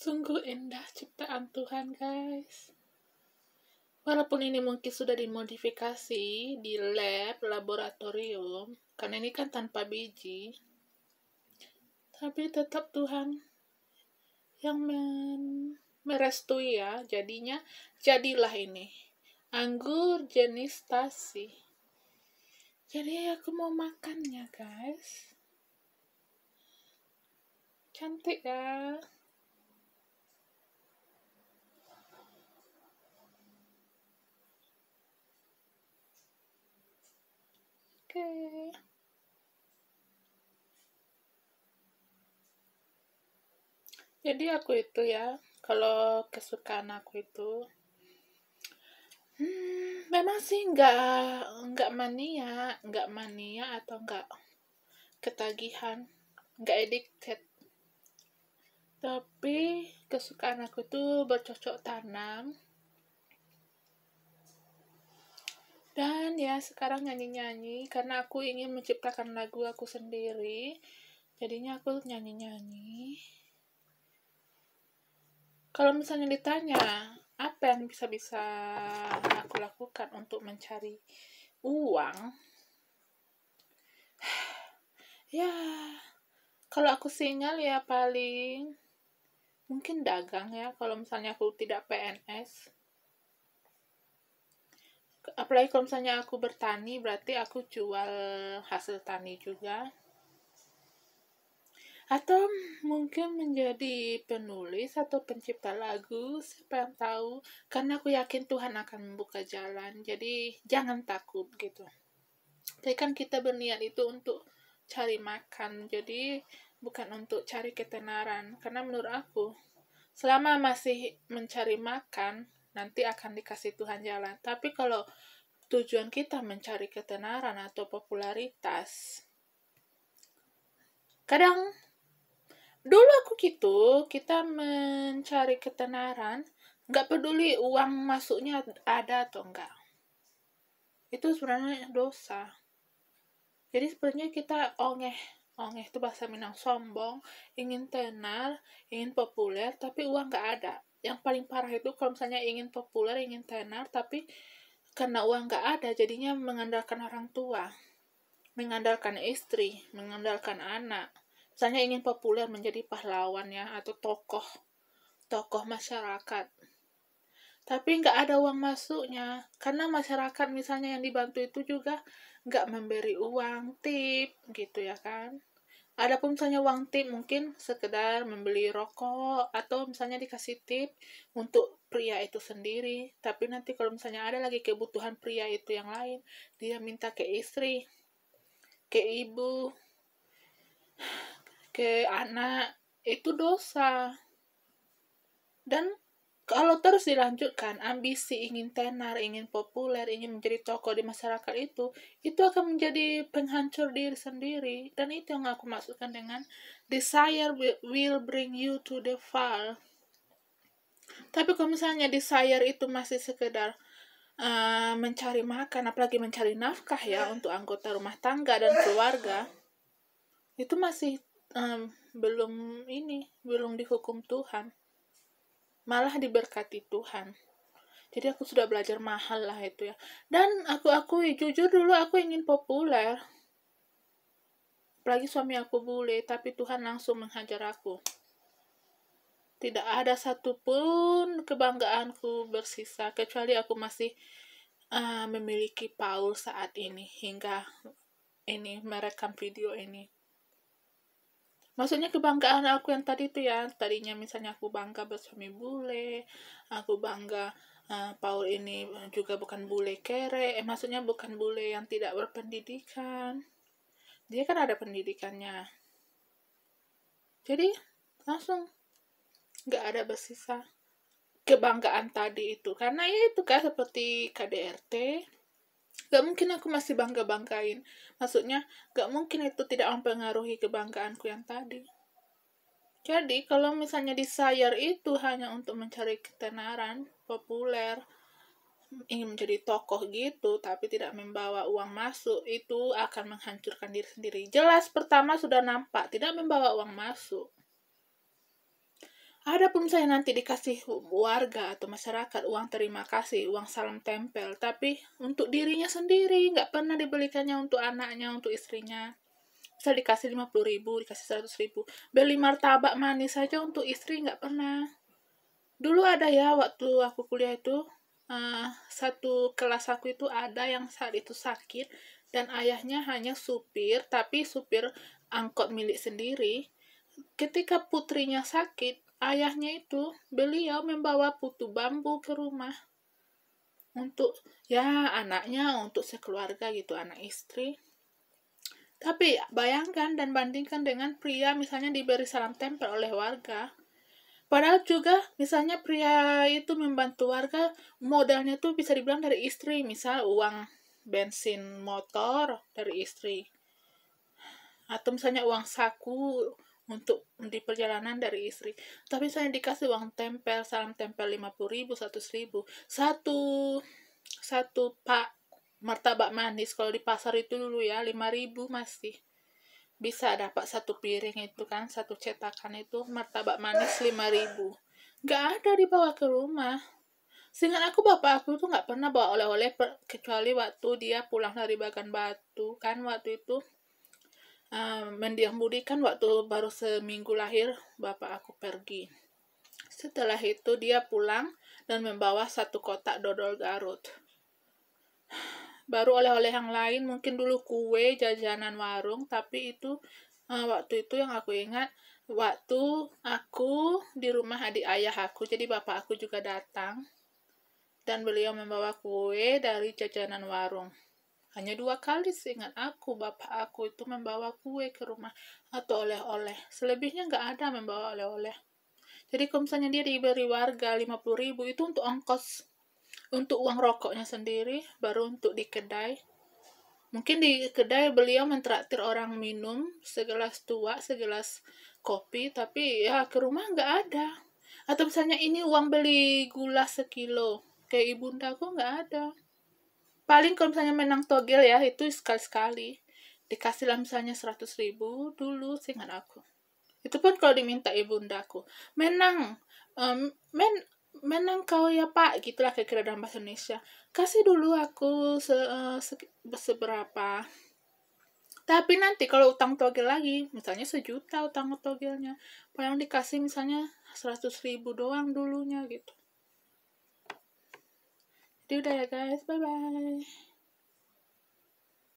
Sungguh indah ciptaan Tuhan, guys. Walaupun ini mungkin sudah dimodifikasi di lab, laboratorium, karena ini kan tanpa biji, tapi tetap Tuhan yang men merestui ya, jadinya jadilah ini. Anggur jenis tasi. Jadi aku mau makannya, guys. Cantik ya. Okay. Jadi aku itu ya, kalau kesukaan aku itu hmm, memang sih nggak nggak mania, nggak mania atau nggak ketagihan, nggak addicted. Tapi kesukaan aku tuh bercocok tanam Dan ya sekarang nyanyi-nyanyi karena aku ingin menciptakan lagu aku sendiri. Jadinya aku nyanyi-nyanyi. Kalau misalnya ditanya, apa yang bisa-bisa aku lakukan untuk mencari uang? ya, kalau aku sinyal ya paling mungkin dagang ya kalau misalnya aku tidak PNS apalagi kalau misalnya aku bertani berarti aku jual hasil tani juga atau mungkin menjadi penulis atau pencipta lagu siapa yang tahu karena aku yakin Tuhan akan membuka jalan jadi jangan takut gitu tapi kan kita berniat itu untuk cari makan jadi bukan untuk cari ketenaran karena menurut aku selama masih mencari makan nanti akan dikasih Tuhan jalan. Tapi kalau tujuan kita mencari ketenaran atau popularitas, kadang dulu aku gitu, kita mencari ketenaran, nggak peduli uang masuknya ada atau enggak. Itu sebenarnya dosa. Jadi sebenarnya kita ongeh ongeh itu bahasa Minang sombong, ingin tenar, ingin populer, tapi uang nggak ada yang paling parah itu kalau misalnya ingin populer ingin tenar tapi karena uang nggak ada jadinya mengandalkan orang tua mengandalkan istri mengandalkan anak misalnya ingin populer menjadi pahlawan ya atau tokoh tokoh masyarakat tapi nggak ada uang masuknya karena masyarakat misalnya yang dibantu itu juga nggak memberi uang tip gitu ya kan Adapun misalnya uang tip mungkin sekedar membeli rokok atau misalnya dikasih tip untuk pria itu sendiri. Tapi nanti kalau misalnya ada lagi kebutuhan pria itu yang lain, dia minta ke istri, ke ibu, ke anak, itu dosa. Dan kalau terus dilanjutkan, ambisi ingin tenar, ingin populer, ingin menjadi tokoh di masyarakat itu, itu akan menjadi penghancur diri sendiri. Dan itu yang aku maksudkan dengan desire will bring you to the fall. Tapi kalau misalnya desire itu masih sekedar uh, mencari makan, apalagi mencari nafkah ya untuk anggota rumah tangga dan keluarga, itu masih um, belum ini, belum dihukum Tuhan malah diberkati Tuhan jadi aku sudah belajar mahal lah itu ya dan aku aku jujur dulu aku ingin populer apalagi suami aku bule tapi Tuhan langsung menghajar aku tidak ada satupun kebanggaanku bersisa kecuali aku masih uh, memiliki Paul saat ini hingga ini merekam video ini maksudnya kebanggaan aku yang tadi itu ya tadinya misalnya aku bangga bersuami bule aku bangga uh, Paul ini juga bukan bule kere eh, maksudnya bukan bule yang tidak berpendidikan dia kan ada pendidikannya jadi langsung nggak ada bersisa kebanggaan tadi itu karena ya itu kan seperti KDRT Gak mungkin aku masih bangga-banggain. Maksudnya, gak mungkin itu tidak mempengaruhi kebanggaanku yang tadi. Jadi, kalau misalnya desire itu hanya untuk mencari ketenaran, populer, ingin menjadi tokoh gitu, tapi tidak membawa uang masuk, itu akan menghancurkan diri sendiri. Jelas, pertama sudah nampak, tidak membawa uang masuk ada pun misalnya nanti dikasih warga atau masyarakat uang terima kasih, uang salam tempel, tapi untuk dirinya sendiri, nggak pernah dibelikannya untuk anaknya, untuk istrinya. Bisa dikasih 50 ribu, dikasih 100 ribu. Beli martabak manis saja untuk istri nggak pernah. Dulu ada ya waktu aku kuliah itu, uh, satu kelas aku itu ada yang saat itu sakit, dan ayahnya hanya supir, tapi supir angkot milik sendiri. Ketika putrinya sakit, ayahnya itu beliau membawa putu bambu ke rumah untuk ya anaknya untuk sekeluarga gitu anak istri tapi bayangkan dan bandingkan dengan pria misalnya diberi salam tempel oleh warga padahal juga misalnya pria itu membantu warga modalnya tuh bisa dibilang dari istri misal uang bensin motor dari istri atau misalnya uang saku untuk di perjalanan dari istri. Tapi saya dikasih uang tempel, salam tempel 50 ribu, 100 ribu. Satu, satu pak martabak manis kalau di pasar itu dulu ya 5 ribu masih bisa dapat satu piring itu kan satu cetakan itu martabak manis 5 ribu nggak ada dibawa ke rumah Seingat aku bapak aku tuh nggak pernah bawa oleh-oleh kecuali waktu dia pulang dari Bagan Batu kan waktu itu uh, kan waktu baru seminggu lahir bapak aku pergi. Setelah itu dia pulang dan membawa satu kotak dodol Garut. Baru oleh-oleh yang lain mungkin dulu kue jajanan warung tapi itu uh, waktu itu yang aku ingat waktu aku di rumah adik ayah aku jadi bapak aku juga datang dan beliau membawa kue dari jajanan warung. Hanya dua kali seingat aku, bapak aku itu membawa kue ke rumah atau oleh-oleh. Selebihnya nggak ada membawa oleh-oleh. Jadi kalau misalnya dia diberi warga 50 ribu itu untuk ongkos. Untuk uang rokoknya sendiri, baru untuk di kedai. Mungkin di kedai beliau mentraktir orang minum segelas tua, segelas kopi, tapi ya ke rumah nggak ada. Atau misalnya ini uang beli gula sekilo, kayak ibunda aku nggak ada paling kalau misalnya menang togel ya itu sekali-sekali dikasih lah misalnya seratus ribu dulu seingat aku itu pun kalau diminta undaku menang um, men menang kau ya pak gitulah kira-kira dalam bahasa Indonesia kasih dulu aku se, eh, se, seberapa tapi nanti kalau utang togel lagi misalnya sejuta utang togelnya paling dikasih misalnya seratus ribu doang dulunya gitu do that, guys. Bye bye.